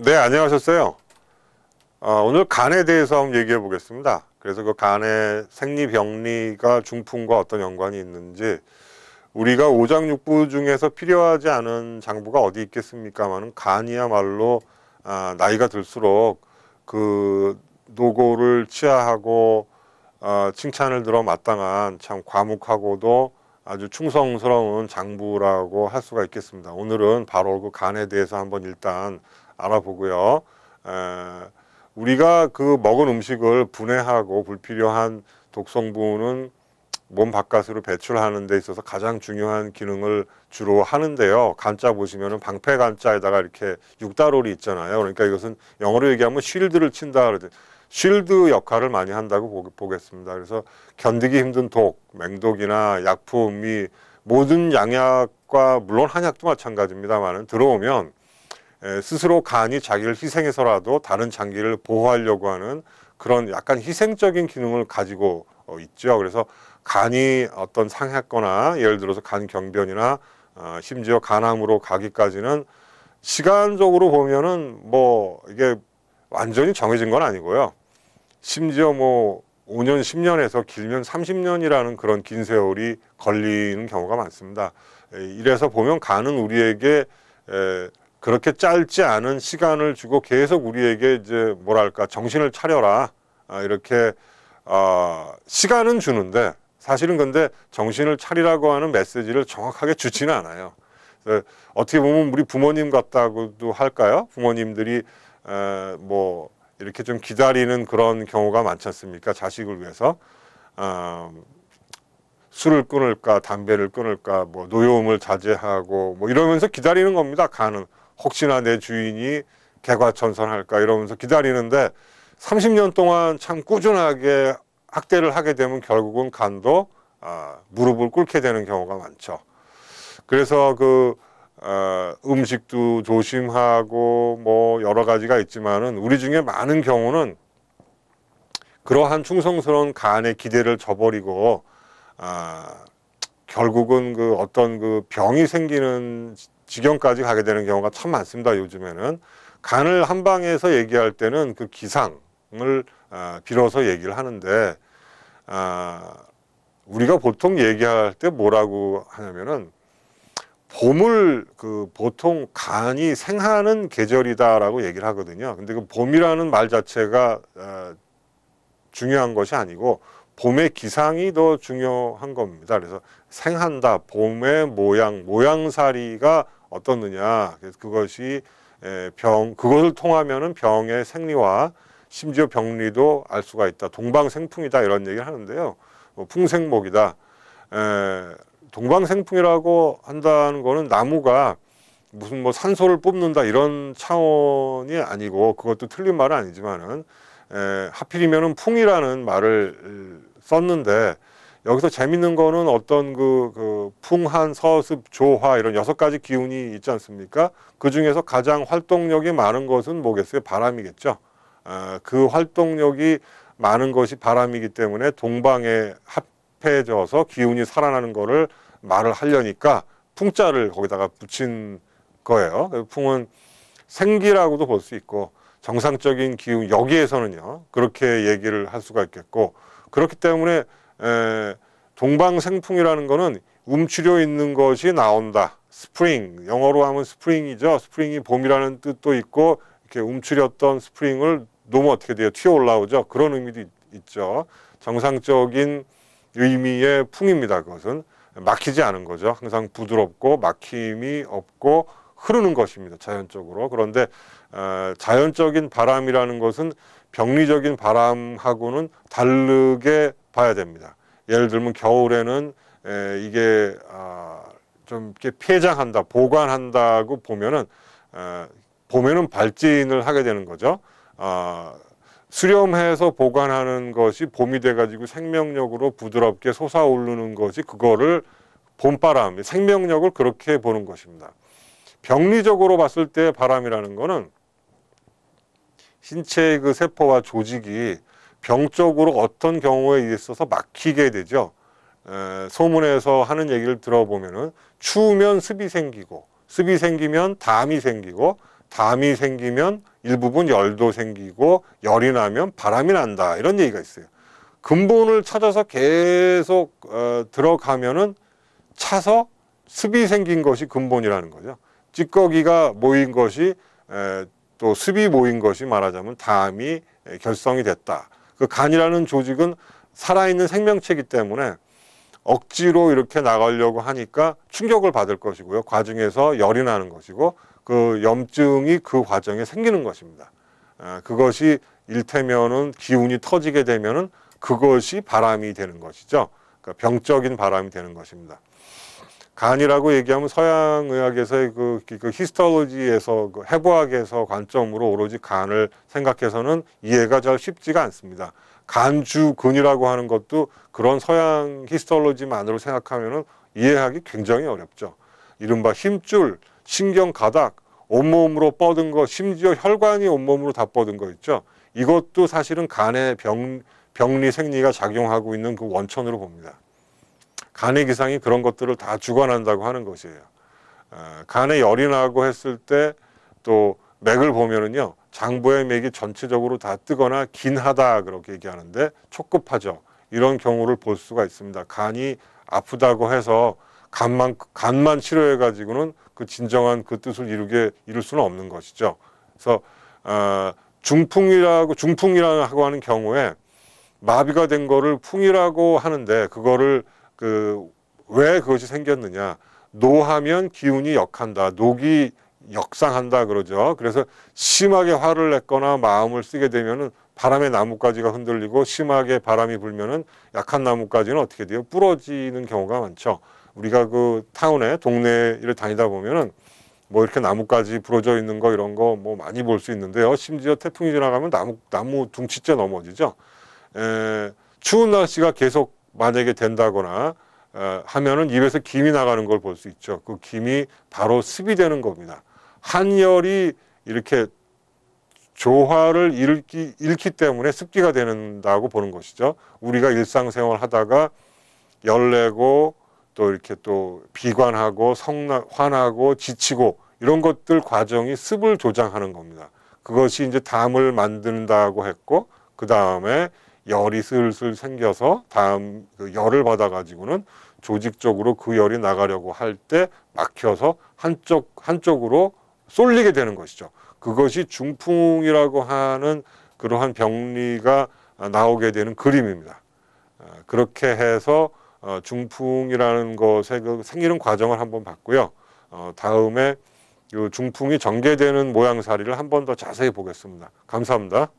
네, 안녕하셨어요. 어, 오늘 간에 대해서 한번 얘기해 보겠습니다. 그래서 그 간의 생리병리가 중풍과 어떤 연관이 있는지 우리가 오장육부 중에서 필요하지 않은 장부가 어디 있겠습니까만은 간이야말로 아, 나이가 들수록 그 노고를 치하하고 어, 칭찬을 들어 마땅한 참 과묵하고도 아주 충성스러운 장부라고 할 수가 있겠습니다. 오늘은 바로 그 간에 대해서 한번 일단 알아보고요. 에, 우리가 그 먹은 음식을 분해하고 불필요한 독성분은 몸 바깥으로 배출하는 데 있어서 가장 중요한 기능을 주로 하는데요. 간자 보시면은 방패 간자에다가 이렇게 육다롤이 있잖아요. 그러니까 이것은 영어로 얘기하면 쉴드를 친다 그러죠. 쉴드 역할을 많이 한다고 보겠습니다. 그래서 견디기 힘든 독, 맹독이나 약품이 모든 양약과 물론 한약도 마찬가지입니다만은 들어오면 스스로 간이 자기를 희생해서라도 다른 장기를 보호하려고 하는 그런 약간 희생적인 기능을 가지고 어, 있죠. 그래서 간이 어떤 상했거나 예를 들어서 간 경변이나 어, 심지어 간암으로 가기까지는 시간적으로 보면은 뭐 이게 완전히 정해진 건 아니고요. 심지어 뭐 5년, 10년에서 길면 30년이라는 그런 긴 세월이 걸리는 경우가 많습니다. 이래서 보면 간은 우리에게 그렇게 짧지 않은 시간을 주고 계속 우리에게 이제 뭐랄까 정신을 차려라 아, 이렇게 어, 시간은 주는데 사실은 근데 정신을 차리라고 하는 메시지를 정확하게 주지는 않아요. 어떻게 보면 우리 부모님 같다고도 할까요? 부모님들이 에, 뭐 이렇게 좀 기다리는 그런 경우가 많지 않습니까? 자식을 위해서 어, 술을 끊을까 담배를 끊을까 뭐 노여움을 자제하고 뭐 이러면서 기다리는 겁니다. 가는 혹시나 내 주인이 개과천선할까 이러면서 기다리는데 30년 동안 참 꾸준하게 학대를 하게 되면 결국은 간도 아, 무릎을 꿇게 되는 경우가 많죠. 그래서 그 어, 음식도 조심하고 뭐 여러 가지가 있지만은 우리 중에 많은 경우는 그러한 충성스러운 간의 기대를 저버리고 아, 결국은 그 어떤 그 병이 생기는 지경까지 가게 되는 경우가 참 많습니다. 요즘에는 간을 한 방에서 얘기할 때는 그 기상을 어, 빌어서 얘기를 하는데 어, 우리가 보통 얘기할 때 뭐라고 하냐면은 봄을 그 보통 간이 생하는 계절이다라고 얘기를 하거든요. 근데 그 봄이라는 말 자체가 어, 중요한 것이 아니고 봄의 기상이 더 중요한 겁니다. 그래서 생한다, 봄의 모양, 모양살이가 어떻느냐. 그래서 그것이 병, 그것을 통하면은 병의 생리와 심지어 병리도 알 수가 있다. 동방생풍이다. 이런 얘기를 하는데요. 뭐 풍생목이다. 에, 동방생풍이라고 한다는 거는 나무가 무슨 뭐 산소를 뽑는다 이런 차원이 아니고 그것도 틀린 말은 아니지만은 에, 하필이면은 풍이라는 말을 썼는데 여기서 재밌는 거는 어떤 그, 그 풍한, 서습, 조화 이런 여섯 가지 기운이 있지 않습니까? 그 중에서 가장 활동력이 많은 것은 뭐겠어요? 바람이겠죠. 아, 그 활동력이 많은 것이 바람이기 때문에 동방에 합해져서 기운이 살아나는 거를 말을 하려니까 풍자를 거기다가 붙인 거예요. 풍은 생기라고도 볼 수 있고 정상적인 기운 여기에서는요 그렇게 얘기를 할 수가 있겠고 그렇기 때문에 동방생풍이라는 거는 움츠려 있는 것이 나온다. 스프링 영어로 하면 스프링이죠. 스프링이 봄이라는 뜻도 있고 이렇게 움츠렸던 스프링을 놓으면 어떻게 돼요? 튀어 올라오죠. 그런 의미도 있, 죠 정상적인 의미의 풍입니다. 그것은 막히지 않은 거죠. 항상 부드럽고 막힘이 없고 흐르는 것입니다. 자연적으로. 그런데 어, 자연적인 바람이라는 것은 병리적인 바람하고는 다르게 봐야 됩니다. 예를 들면 겨울에는 에, 이게 아, 좀 이렇게 폐장한다, 보관한다고 보면은 에, 봄에는 발진을 하게 되는 거죠. 아, 수렴해서 보관하는 것이 봄이 돼가지고 생명력으로 부드럽게 솟아오르는 것이 그거를 봄바람, 생명력을 그렇게 보는 것입니다. 병리적으로 봤을 때 바람이라는 거는 신체의 그 세포와 조직이 병적으로 어떤 경우에 있어서 막히게 되죠. 에, 소문에서 하는 얘기를 들어보면 추우면 습이 생기고 습이 생기면 담이 생기고 담이 생기면 일부분 열도 생기고 열이 나면 바람이 난다 이런 얘기가 있어요. 근본을 찾아서 계속 어, 들어가면은 차서 습이 생긴 것이 근본이라는 거죠. 찌꺼기가 모인 것이 에, 또 습이 모인 것이 말하자면 담이 결성이 됐다. 그 간이라는 조직은 살아있는 생명체이기 때문에 억지로 이렇게 나가려고 하니까 충격을 받을 것이고요. 과중에서 열이 나는 것이고 그 염증이 그 과정에 생기는 것입니다. 그것이 일테면은 기운이 터지게 되면은 그것이 바람이 되는 것이죠. 그러니까 병적인 바람이 되는 것입니다. 간이라고 얘기하면 서양 의학에서의 그, 그, 그 히스톨로지에서 그 해부학에서 관점으로 오로지 간을 생각해서는 이해가 잘 쉽지가 않습니다. 간주근이라고 하는 것도 그런 서양 히스톨로지만으로 생각하면은 이해하기 굉장히 어렵죠. 이른바 힘줄, 신경 가닥, 온몸으로 뻗은 거, 심지어 혈관이 온몸으로 다 뻗은 거 있죠. 이것도 사실은 간의 병, 병리 생리가 작용하고 있는 그 원천으로 봅니다. 간의 기상이 그런 것들을 다 주관한다고 하는 것이에요. 어, 간에 열이 나고 했을 때 또 맥을 보면은요 장부의 맥이 전체적으로 다 뜨거나 긴하다 그렇게 얘기하는데 촉급하죠. 이런 경우를 볼 수가 있습니다. 간이 아프다고 해서 간만 간만 치료해 가지고는 그 진정한 그 뜻을 이루게 이룰 수는 없는 것이죠. 그래서 어, 중풍이라고 중풍이라고 하는 경우에 마비가 된 거를 풍이라고 하는데 그거를 그왜 그것이 생겼느냐? 노하면 기운이 역한다. 녹이 역상한다 그러죠. 그래서 심하게 화를 냈거나 마음을 쓰게 되면은 바람에 나뭇가지가 흔들리고 심하게 바람이 불면은 약한 나뭇가지는 어떻게 돼요? 부러지는 경우가 많죠. 우리가 그 타운에 동네를 다니다 보면은 뭐 이렇게 나뭇가지 부러져 있는 거 이런 거 뭐 많이 볼 수 있는데요. 심지어 태풍이 지나가면 나무 나무 둥치째 넘어지죠. 에, 추운 날씨가 계속 만약에 된다거나 어, 하면은 입에서 김이 나가는 걸 볼 수 있죠. 그 김이 바로 습이 되는 겁니다. 한열이 이렇게 조화를 잃기, 잃기 때문에 습기가 되는다고 보는 것이죠. 우리가 일상생활 하다가 열내고 또 이렇게 또 비관하고 성나, 화나고 지치고 이런 것들 과정이 습을 조장하는 겁니다. 그것이 이제 담을 만든다고 했고 그 다음에 열이 슬슬 생겨서 다음 그 열을 받아가지고는 조직적으로 그 열이 나가려고 할 때 막혀서 한쪽, 한쪽으로 쏠리게 되는 것이죠. 그것이 중풍이라고 하는 그러한 병리가 나오게 되는 그림입니다. 어, 그렇게 해서 어, 중풍이라는 것의 그 생기는 과정을 한번 봤고요. 어, 다음에 중풍이 전개되는 모양사리를 한번 더 자세히 보겠습니다. 감사합니다.